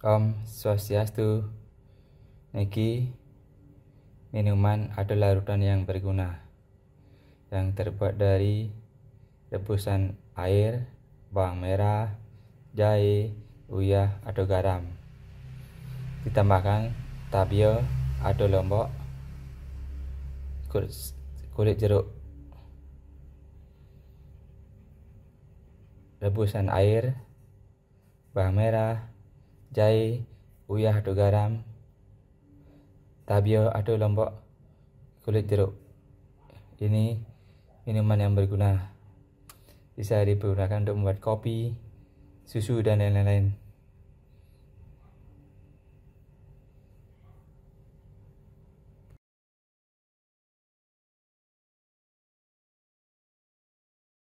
Om Swastiastu. Niki, minuman adalah larutan yang berguna, yang terbuat dari rebusan air, bawang merah, jahe, uyah, atau garam. Ditambahkan tabio atau lombok, kulit jeruk, rebusan air, bawang merah, Jai uyah adu Garam Tabio adu Lombok Kulit Jeruk Ini minuman yang berguna Bisa dipergunakan untuk membuat kopi, susu, dan lain-lain